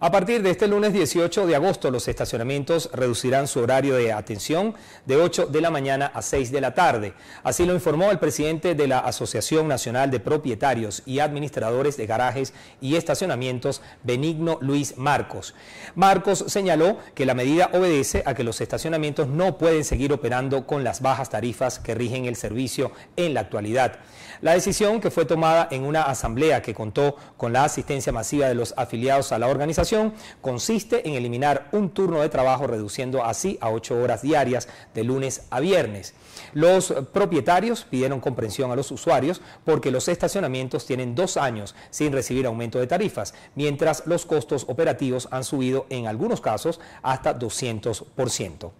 A partir de este lunes 18 de agosto, los estacionamientos reducirán su horario de atención de 8 de la mañana a 6 de la tarde. Así lo informó el presidente de la Asociación Nacional de Propietarios y Administradores de Garajes y Estacionamientos, Benigno Luis Marcos. Marcos señaló que la medida obedece a que los estacionamientos no pueden seguir operando con las bajas tarifas que rigen el servicio en la actualidad. La decisión que fue tomada en una asamblea que contó con la asistencia masiva de los afiliados a la organización consiste en eliminar un turno de trabajo reduciendo así a 8 horas diarias de lunes a viernes. Los propietarios pidieron comprensión a los usuarios porque los estacionamientos tienen dos años sin recibir aumento de tarifas, mientras los costos operativos han subido en algunos casos hasta 200%.